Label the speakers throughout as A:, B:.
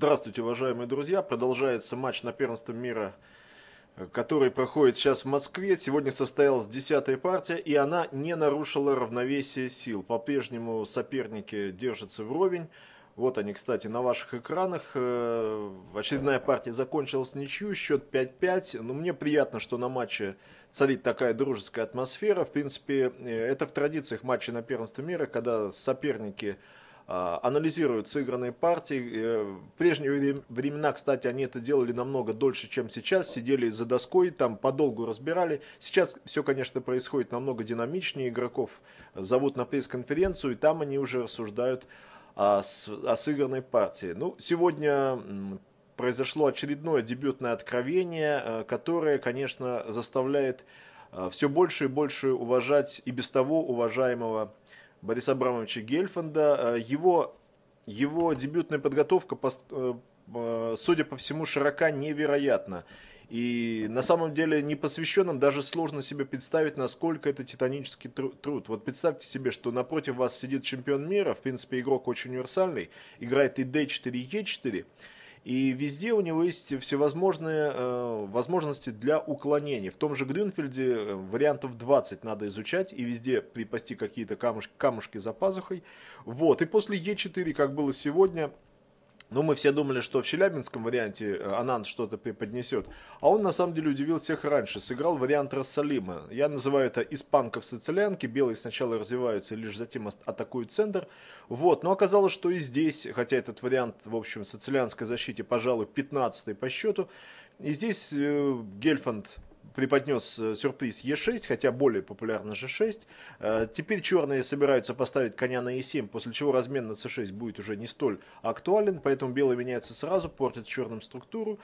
A: Здравствуйте, уважаемые друзья. Продолжается матч на первенство мира, э, который проходит сейчас в Москве. Сегодня состоялась десятая партия, и она не нарушила равновесие сил. По-прежнему соперники держатся вровень. Вот они, кстати, на ваших экранах. Э, очередная партия закончилась ничью, счет 5-5. Но мне приятно, что на матче царит такая дружеская атмосфера. В принципе, э, это в традициях матчей на первенство мира, когда соперники а, анализируют сыгранные партии. Э, в прежние времена, кстати, они это делали намного дольше, чем сейчас. Сидели за доской, там подолгу разбирали. Сейчас все, конечно, происходит намного динамичнее. Игроков зовут на пресс-конференцию, и там они уже рассуждают о, о сыгранной партии. Ну, сегодня произошло очередное дебютное откровение, э, которое, конечно, заставляет э, все больше и больше уважать и без того уважаемого Бориса Абрамовича Гельфанда. Э, его, его дебютная подготовка, э, э, судя по всему, широка невероятно. И на самом деле непосвященным даже сложно себе представить, насколько это титанический труд. Вот представьте себе, что напротив вас сидит чемпион мира, в принципе, игрок очень универсальный, играет и D4, и E4, и везде у него есть всевозможные э, возможности для уклонения. В том же Гринфельде э, вариантов 20 надо изучать и везде припасти какие-то камушки, камушки за пазухой. Вот. И после Е4, как было сегодня, но ну, мы все думали, что в Челябинском варианте э, Анан что-то преподнесет. А он на самом деле удивил всех раньше. Сыграл вариант Рассалима. Я называю это испанков с итальянки. Белые сначала развиваются, лишь затем атакуют центр. Вот. Но оказалось, что и здесь, хотя этот вариант, в общем, с итальянской защите, пожалуй, 15 по счету, и здесь э, Гельфанд преподнес э, сюрприз Е6, хотя более популярна G6. Э, теперь черные собираются поставить коня на Е7, после чего размен на С6 будет уже не столь актуален, поэтому белые меняются сразу, портят черным структуру.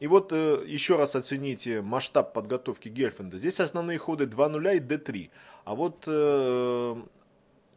A: И вот э, еще раз оцените масштаб подготовки Гельфенда. Здесь основные ходы 2 нуля и d3. А вот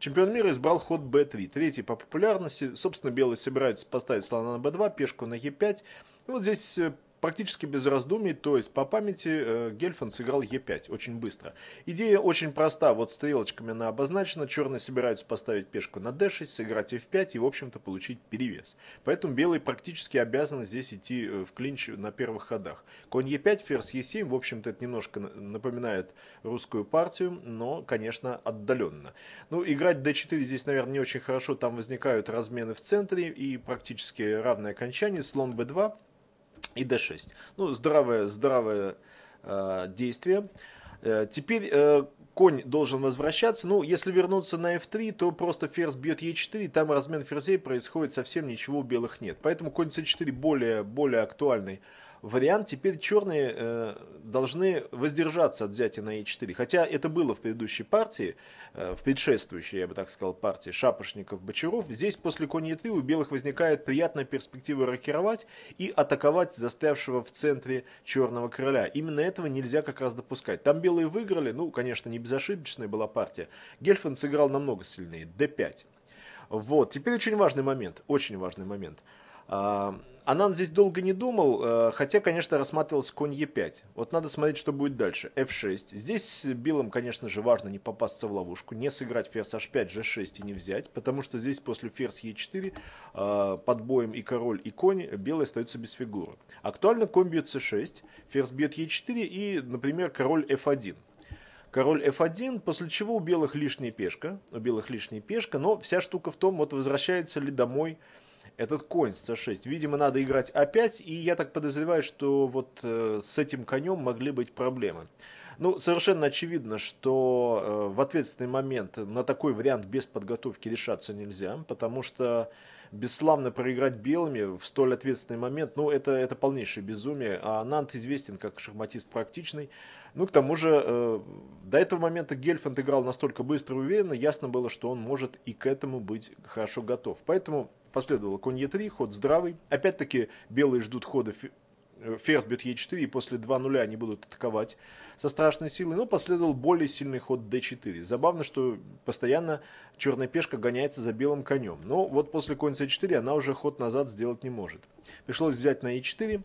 A: чемпион мира избрал ход b3. Третий по популярности. Собственно, белые собираются поставить слона на b2, пешку на e5. И вот здесь практически без раздумий, то есть по памяти э, Гельфанд сыграл Е5 очень быстро. Идея очень проста, вот стрелочками она обозначена, черные собираются поставить пешку на d6, сыграть f5 и в общем-то получить перевес. Поэтому белые практически обязаны здесь идти э, в клинч на первых ходах. Конь Е5, ферзь Е7, в общем-то это немножко напоминает русскую партию, но конечно отдаленно. Ну играть d4 здесь наверное не очень хорошо, там возникают размены в центре и практически равное окончание, слон b2 и d6. Ну, здравое, здравое э, действие. Э, теперь э, конь должен возвращаться. Ну, если вернуться на f3, то просто ферзь бьет e4, там размен ферзей происходит совсем ничего, у белых нет. Поэтому конь c4 более, более актуальный вариант теперь черные э, должны воздержаться от взятия на e 4 Хотя это было в предыдущей партии, э, в предшествующей, я бы так сказал, партии Шапошников-Бочаров. Здесь после конь Е3 у белых возникает приятная перспектива рокировать и атаковать застрявшего в центре черного короля. Именно этого нельзя как раз допускать. Там белые выиграли, ну, конечно, не безошибочная была партия. Гельфанд сыграл намного сильнее, d5. Вот, теперь очень важный момент, очень важный момент. А, Анан здесь долго не думал, э, хотя, конечно, рассматривался конь Е5. Вот надо смотреть, что будет дальше. F6. Здесь белым, конечно же, важно не попасться в ловушку, не сыграть ферзь H5, G6 и не взять, потому что здесь после ферзь Е4 э, под боем и король, и конь белый остается без фигуры. Актуально конь бьет C6, ферзь бьет Е4 и, например, король F1. Король f1, после чего у белых лишняя пешка. У белых лишняя пешка, но вся штука в том, вот возвращается ли домой этот конь с c6. Видимо, надо играть опять, и я так подозреваю, что вот э, с этим конем могли быть проблемы. Ну, совершенно очевидно, что э, в ответственный момент на такой вариант без подготовки решаться нельзя, потому что бесславно проиграть белыми в столь ответственный момент, ну, это, это полнейшее безумие. А Нант известен как шахматист практичный. Ну, к тому же, э, до этого момента Гельфанд играл настолько быстро и уверенно, ясно было, что он может и к этому быть хорошо готов. Поэтому Последовало конь e 3 ход здравый. Опять-таки белые ждут хода ферзь бьет Е4, и после 2-0 они будут атаковать со страшной силой. Но последовал более сильный ход d4. Забавно, что постоянно черная пешка гоняется за белым конем. Но вот после конь c4 она уже ход назад сделать не может. Пришлось взять на e4,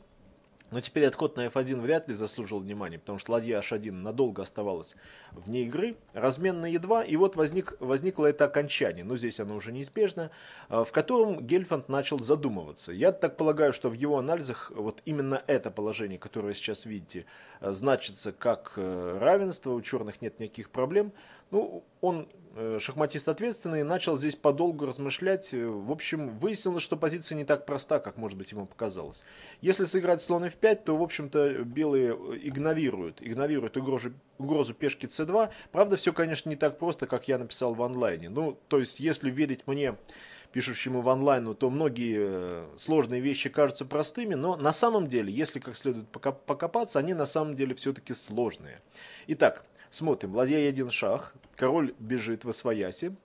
A: но теперь отход на F1 вряд ли заслужил внимания, потому что ладья H1 надолго оставалась вне игры. Размен на E2, и вот возник, возникло это окончание, но здесь оно уже неизбежно, э, в котором Гельфанд начал задумываться. Я так полагаю, что в его анализах вот именно это положение, которое вы сейчас видите, э, значится как э, равенство, у черных нет никаких проблем, ну, он э, шахматист ответственный, начал здесь подолгу размышлять. Э, в общем, выяснилось, что позиция не так проста, как, может быть, ему показалось. Если сыграть слон f5, то, в общем-то, белые э, игнорируют, игнорируют угрозу, угрозу пешки c2. Правда, все, конечно, не так просто, как я написал в онлайне. Ну, то есть, если верить мне пишущему в онлайну, то многие сложные вещи кажутся простыми, но на самом деле, если как следует покопаться, они на самом деле все-таки сложные. Итак, Смотрим, ладья один шах, король бежит во свояси,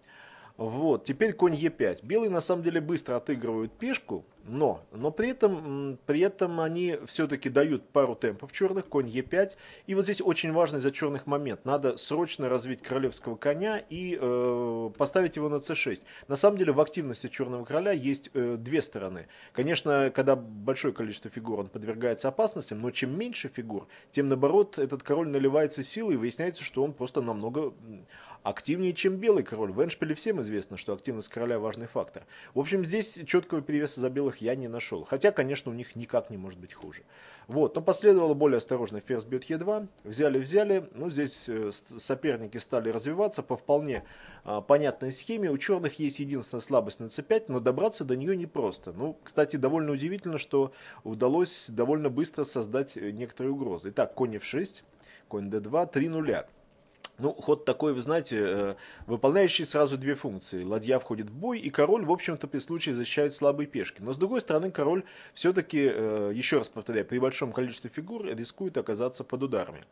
A: вот, теперь конь Е5. Белые на самом деле быстро отыгрывают пешку, но, но при, этом, при этом они все-таки дают пару темпов черных, конь Е5. И вот здесь очень важный за черных момент. Надо срочно развить королевского коня и э, поставить его на c 6 На самом деле в активности черного короля есть э, две стороны. Конечно, когда большое количество фигур он подвергается опасностям, но чем меньше фигур, тем наоборот этот король наливается силой и выясняется, что он просто намного активнее, чем белый король. В Эншпиле всем известно, что активность короля важный фактор. В общем, здесь четкого перевеса за белых я не нашел. Хотя, конечно, у них никак не может быть хуже. Вот, но последовало более осторожно. Ферзь бьет Е2. Взяли-взяли. Ну, здесь э, соперники стали развиваться по вполне а, понятной схеме. У черных есть единственная слабость на c5, но добраться до нее непросто. Ну, кстати, довольно удивительно, что удалось довольно быстро создать э, некоторые угрозы. Итак, конь f6, конь d2, 3 нуля. Ну, ход такой, вы знаете, э, выполняющий сразу две функции. Ладья входит в бой, и король, в общем-то, при случае защищает слабые пешки. Но, с другой стороны, король все-таки, э, еще раз повторяю, при большом количестве фигур рискует оказаться под ударами.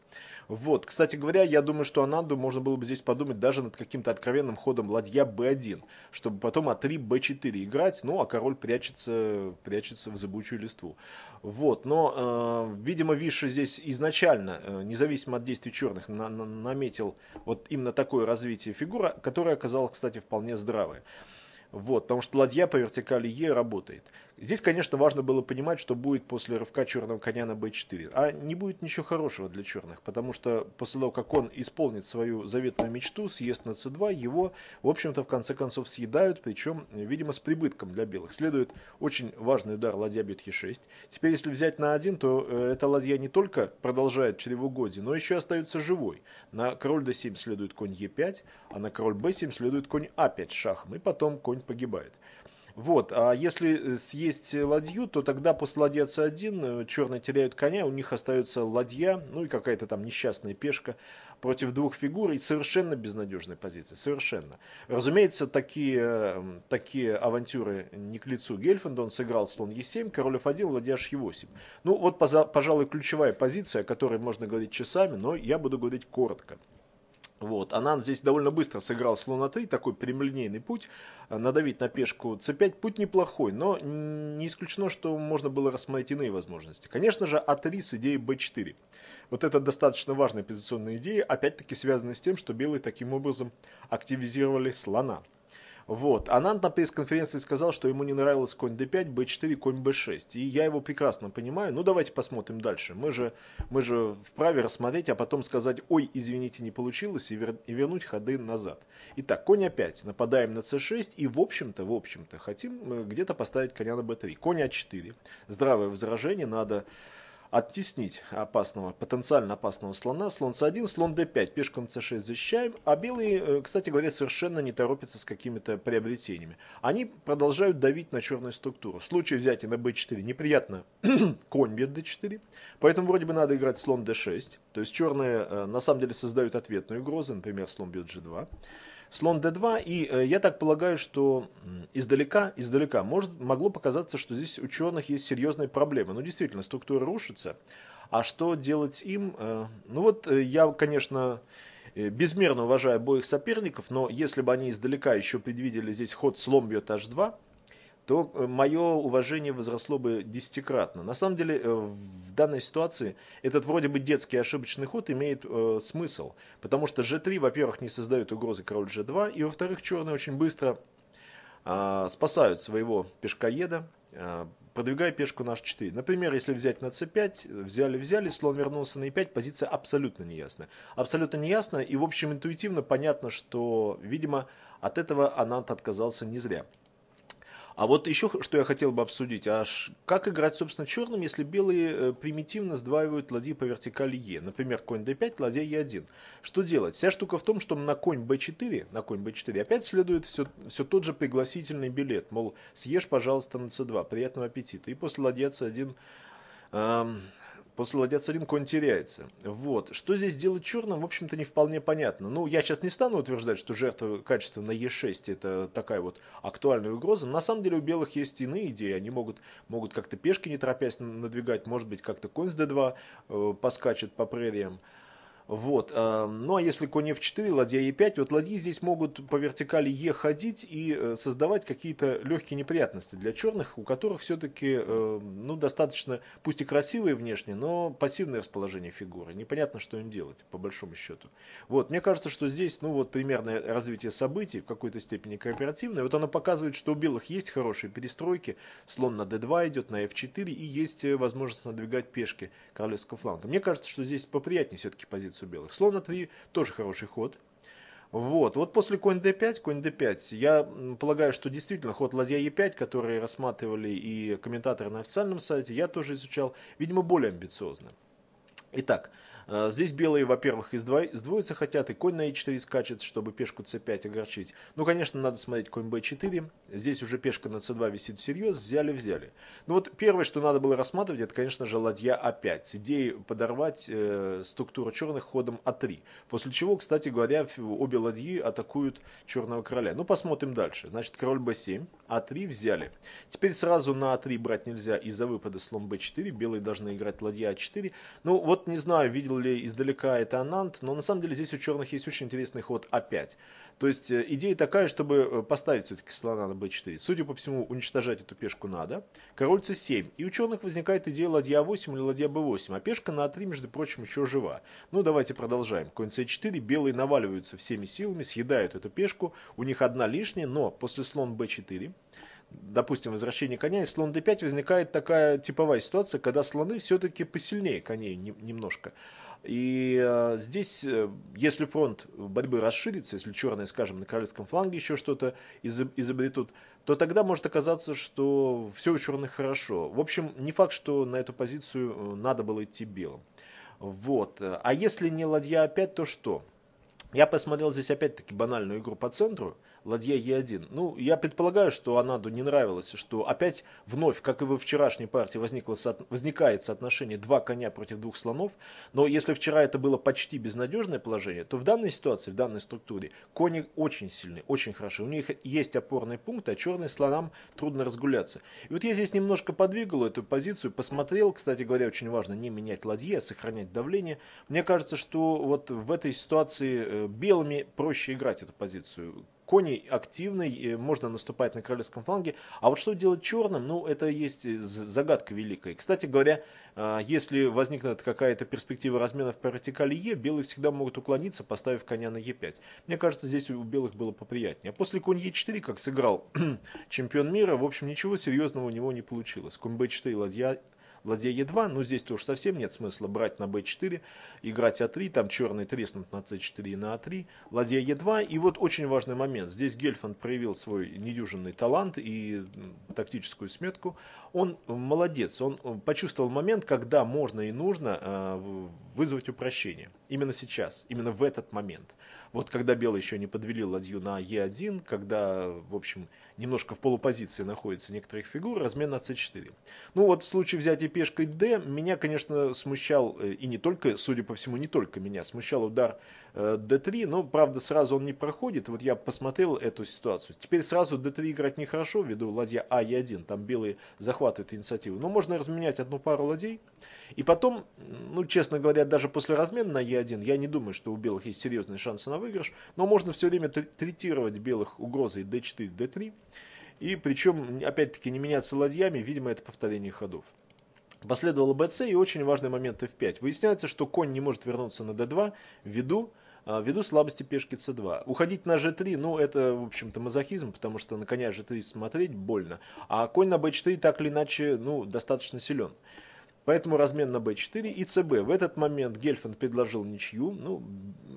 A: Вот, кстати говоря, я думаю, что Ананду можно было бы здесь подумать даже над каким-то откровенным ходом ладья b1, чтобы потом а3, b4 играть, ну, а король прячется, прячется в зыбучую листву. Вот, но, э, видимо, Виша здесь изначально, э, независимо от действий черных, на на наметил вот именно такое развитие фигура, которое оказалось, кстати, вполне здравое. Вот, потому что ладья по вертикали Е работает. Здесь, конечно, важно было понимать, что будет после рывка черного коня на b4. А не будет ничего хорошего для черных, потому что после того, как он исполнит свою заветную мечту, съест на c2, его, в общем-то, в конце концов съедают, причем, видимо, с прибытком для белых. Следует очень важный удар ладья бьет e6. Теперь, если взять на 1, то э, эта ладья не только продолжает чревоугодие, но еще остается живой. На король d7 следует конь e5, а на король b7 следует конь a5 а шахом, и потом конь погибает. Вот, а если э, съесть ладью, то тогда после ладья c1 э, черные теряют коня, у них остается ладья, ну и какая-то там несчастная пешка против двух фигур и совершенно безнадежной позиции, совершенно. Разумеется, такие, э, такие авантюры не к лицу Гельфанда, он сыграл слон e7, король f1, ладья h8. Ну вот, пожалуй, ключевая позиция, о которой можно говорить часами, но я буду говорить коротко. Вот. Анан здесь довольно быстро сыграл с луна 3, такой прямолинейный путь. Э, надавить на пешку c5, путь неплохой, но не исключено, что можно было рассмотреть иные возможности. Конечно же, а3 с идеей b4. Вот это достаточно важная позиционная идея, опять-таки связана с тем, что белые таким образом активизировали слона. Вот. Анан на пресс-конференции сказал, что ему не нравилось конь d5, b4, конь b6. И я его прекрасно понимаю. Ну, давайте посмотрим дальше. Мы же, мы же вправе рассмотреть, а потом сказать, ой, извините, не получилось, и, вер... и вернуть ходы назад. Итак, конь a5. Нападаем на c6 и, в общем-то, в общем-то, хотим э, где-то поставить коня на b3. Конь a4. А Здравое возражение, надо оттеснить опасного, потенциально опасного слона, слон c1, слон d5, пешком c6 защищаем, а белые, э, кстати говоря, совершенно не торопятся с какими-то приобретениями. Они продолжают давить на черную структуру. В случае взятия на b4 неприятно конь бьет d4, поэтому вроде бы надо играть слон d6, то есть черные э, на самом деле создают ответную угрозу, например, слон бьет g2 слон d2, и э, я так полагаю, что издалека, издалека может, могло показаться, что здесь ученых есть серьезные проблемы. Но ну, действительно, структура рушится, а что делать им? Э, ну вот э, я, конечно, безмерно уважаю обоих соперников, но если бы они издалека еще предвидели здесь ход слон бьет h2, то э, мое уважение возросло бы десятикратно. На самом деле, э, в данной ситуации этот вроде бы детский ошибочный ход имеет э, смысл, потому что G3, во-первых, не создает угрозы король G2, и во-вторых, черные очень быстро э, спасают своего пешкоеда, э, продвигая пешку на h4. Например, если взять на c5, взяли-взяли, слон вернулся на e5, позиция абсолютно неясна. Абсолютно неясна и, в общем, интуитивно понятно, что, видимо, от этого Анант отказался не зря. А вот еще, что я хотел бы обсудить, аж как играть, собственно, черным, если белые э, примитивно сдваивают ладьи по вертикали Е. Например, конь d5, ладья e1. Что делать? Вся штука в том, что на конь b4, на конь b4 опять следует все, все тот же пригласительный билет, мол, съешь, пожалуйста, на c2, приятного аппетита. И после ладья c1 эм, После ладья c1 конь теряется. Вот. Что здесь делать черным, в общем-то, не вполне понятно. Ну, я сейчас не стану утверждать, что жертва качества на e6 это такая вот актуальная угроза. На самом деле у белых есть иные идеи. Они могут, могут как-то пешки не торопясь надвигать, может быть, как-то конь с d2 э, поскачет по прериям. Вот. А, ну а если конь f4, ладья e5, вот ладьи здесь могут по вертикали e ходить и э, создавать какие-то легкие неприятности для черных, у которых все-таки э, ну, достаточно, пусть и красивые внешне, но пассивное расположение фигуры. Непонятно, что им делать, по большому счету. Вот. Мне кажется, что здесь ну, вот, примерное развитие событий, в какой-то степени кооперативное. Вот оно показывает, что у белых есть хорошие перестройки. Слон на d2 идет, на f4, и есть э, возможность надвигать пешки королевского фланга. Мне кажется, что здесь поприятнее все-таки позиция позицию белых. Слон на 3 тоже хороший ход. Вот, вот после конь d5, конь d5, я полагаю, что действительно ход ладья e5, который рассматривали и комментаторы на официальном сайте, я тоже изучал, видимо, более амбициозно. Итак, а, здесь белые, во-первых, сдвоиться хотят, и конь на e4 скачет, чтобы пешку c5 огорчить. Ну, конечно, надо смотреть конь b4. Здесь уже пешка на c2 висит всерьез, взяли-взяли. Ну вот первое, что надо было рассматривать, это, конечно же, ладья a5. А С идеей подорвать э, структуру черных ходом a3. А После чего, кстати говоря, обе ладьи атакуют черного короля. Ну, посмотрим дальше. Значит, король b7, a3 взяли. Теперь сразу на a3 брать нельзя из-за выпада слон b4. Белые должны играть ладья a4. Ну, вот не знаю, видел видел ли издалека это Анант, но на самом деле здесь у черных есть очень интересный ход а5. То есть э, идея такая, чтобы э, поставить все-таки слона на b4. Судя по всему, уничтожать эту пешку надо. Король c7. И у черных возникает идея ладья a8 или ладья b8. А пешка на a3, между прочим, еще жива. Ну, давайте продолжаем. Конь c4. Белые наваливаются всеми силами, съедают эту пешку. У них одна лишняя, но после слон b4 допустим, возвращение коня, и слон d5 возникает такая типовая ситуация, когда слоны все-таки посильнее коней немножко. И э, здесь, э, если фронт борьбы расширится, если черные, скажем, на королевском фланге еще что-то изобретут, то тогда может оказаться, что все у черных хорошо. В общем, не факт, что на эту позицию э, надо было идти белым. Вот. А если не ладья опять, то что? Я посмотрел здесь опять-таки банальную игру по центру – ладья Е1. Ну, я предполагаю, что Анаду не нравилось, что опять вновь, как и во вчерашней партии, возникло, возникает соотношение два коня против двух слонов. Но если вчера это было почти безнадежное положение, то в данной ситуации, в данной структуре, кони очень сильны, очень хороши. У них есть опорные пункты, а черные слонам трудно разгуляться. И вот я здесь немножко подвигал эту позицию, посмотрел, кстати говоря, очень важно не менять ладьи, а сохранять давление. Мне кажется, что вот в этой ситуации э, белыми проще играть эту позицию. Кони активный, можно наступать на королевском фланге. А вот что делать черным, ну, это есть э, загадка великая. Кстати говоря, э, если возникнет какая-то перспектива размена в вертикали Е, белые всегда могут уклониться, поставив коня на Е5. Мне кажется, здесь у белых было поприятнее. А после конь Е4, как сыграл чемпион мира, в общем, ничего серьезного у него не получилось. Конь Б4, ладья ладья Е2, но ну, здесь тоже совсем нет смысла брать на Б4, играть А3, там черный треснут на c 4 и на А3, ладья Е2, и вот очень важный момент, здесь Гельфанд проявил свой недюжинный талант и тактическую сметку, он молодец, он э, почувствовал момент, когда можно и нужно э, вызвать упрощение, именно сейчас, именно в этот момент. Вот когда белые еще не подвели ладью на Е1, когда, в общем, немножко в полупозиции находится некоторых фигур, размен на c4. Ну вот в случае взятия пешкой d, меня, конечно, смущал, э, и не только, судя по всему, не только меня, смущал удар d3, э, но, правда, сразу он не проходит. Вот я посмотрел эту ситуацию. Теперь сразу d3 играть нехорошо, ввиду ладья а и 1, там белые захватывают инициативу. Но можно разменять одну пару ладей, и потом, ну, честно говоря, даже после размена на Е1, я не думаю, что у белых есть серьезные шансы на выигрыш, но можно все время третировать белых угрозой d4, d3, и причем, опять-таки, не меняться ладьями, видимо, это повторение ходов. Последовало bc и очень важный момент f5. Выясняется, что конь не может вернуться на d2 ввиду а, ввиду слабости пешки c2. Уходить на g3, ну, это, в общем-то, мазохизм, потому что на коня g3 смотреть больно, а конь на b4 так или иначе, ну, достаточно силен. Поэтому размен на b4 и cb. В этот момент Гельфанд предложил ничью, ну,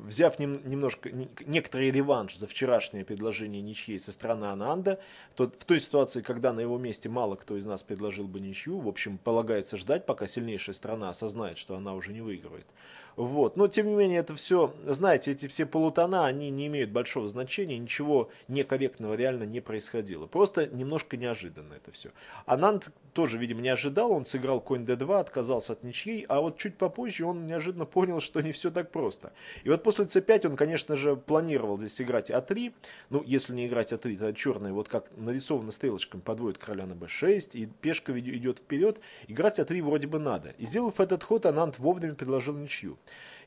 A: взяв нем, немножко, не, некоторый реванш за вчерашнее предложение ничьей со стороны Ананда. То, в той ситуации, когда на его месте мало кто из нас предложил бы ничью, в общем, полагается ждать, пока сильнейшая страна осознает, что она уже не выигрывает. Вот. Но, тем не менее, это все, знаете, эти все полутона, они не имеют большого значения, ничего некорректного реально не происходило. Просто немножко неожиданно это все. Ананд тоже, видимо, не ожидал, он сыграл конь d2, отказался от ничьей, а вот чуть попозже он неожиданно понял, что не все так просто. И вот после c5 он, конечно же, планировал здесь играть а3, ну, если не играть а3, то черные, вот как нарисовано стрелочками, подводит короля на b6, и пешка идет вперед, играть а3 вроде бы надо. И сделав этот ход, Ананд вовремя предложил ничью.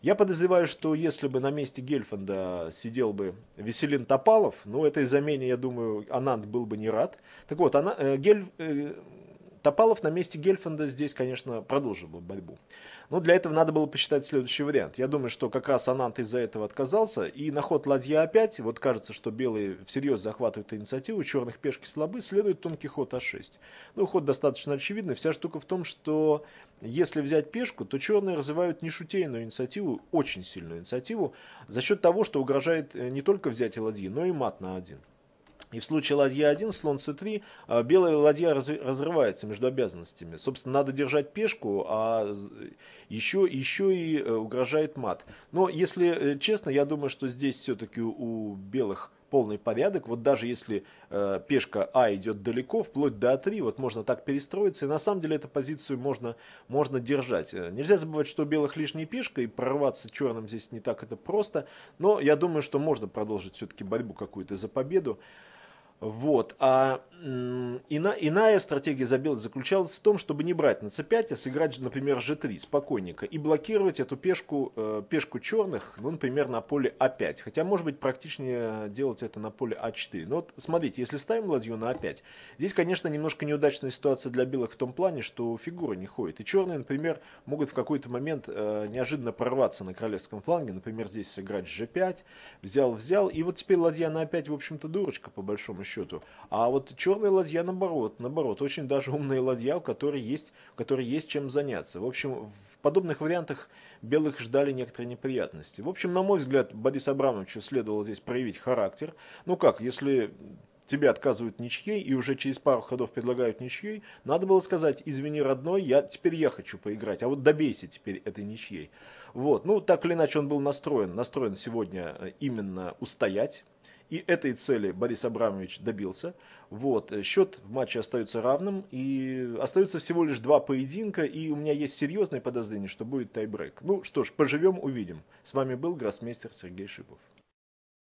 A: Я подозреваю, что если бы на месте Гельфанда сидел бы Веселин Топалов, ну, этой замене, я думаю, Ананд был бы не рад. Так вот, она, э, Гель, э, Топалов на месте Гельфанда здесь, конечно, продолжил бы борьбу. Но для этого надо было посчитать следующий вариант. Я думаю, что как раз Анант из-за этого отказался. И на ход ладья опять, вот кажется, что белые всерьез захватывают инициативу, черных пешки слабы, следует тонкий ход А6. Ну, ход достаточно очевидный. Вся штука в том, что если взять пешку, то черные развивают нешутейную инициативу, очень сильную инициативу, за счет того, что угрожает э, не только взятие ладьи, но и мат на один. И в случае ладья 1, слон c3, а белая ладья разрывается между обязанностями. Собственно, надо держать пешку, а еще, еще и э, угрожает мат. Но, если э, честно, я думаю, что здесь все-таки у белых полный порядок. Вот даже если э, пешка А идет далеко, вплоть до А3, вот можно так перестроиться. И на самом деле эту позицию можно, можно держать. Э, нельзя забывать, что у белых лишняя пешка, и прорваться черным здесь не так это просто. Но я думаю, что можно продолжить все-таки борьбу какую-то за победу. Вот. А ина, иная стратегия за заключалась в том, чтобы не брать на c5, а сыграть, например, g3 спокойненько и блокировать эту пешку, э, пешку черных, ну, например, на поле a5. А Хотя, может быть, практичнее делать это на поле a4. А Но вот смотрите, если ставим ладью на a5, а здесь, конечно, немножко неудачная ситуация для белых в том плане, что фигура не ходит. И черные, например, могут в какой-то момент э, неожиданно прорваться на королевском фланге, например, здесь сыграть g5, взял-взял. И вот теперь ладья на a5, в общем-то, дурочка, по большому счету. А вот черная ладья наоборот, наоборот, очень даже умная ладья, у которой есть, у которой есть чем заняться. В общем, в подобных вариантах белых ждали некоторые неприятности. В общем, на мой взгляд, Борису Абрамовичу следовало здесь проявить характер. Ну как, если тебе отказывают ничьей и уже через пару ходов предлагают ничьей, надо было сказать, извини, родной, я, теперь я хочу поиграть, а вот добейся теперь этой ничьей. Вот, ну так или иначе он был настроен, настроен сегодня э, именно устоять, и этой цели Борис Абрамович добился. Вот. Э, счет в матче остается равным. И остается всего лишь два поединка. И у меня есть серьезное подозрение, что будет тайбрейк. Ну что ж, поживем, увидим. С вами был гроссмейстер Сергей Шипов.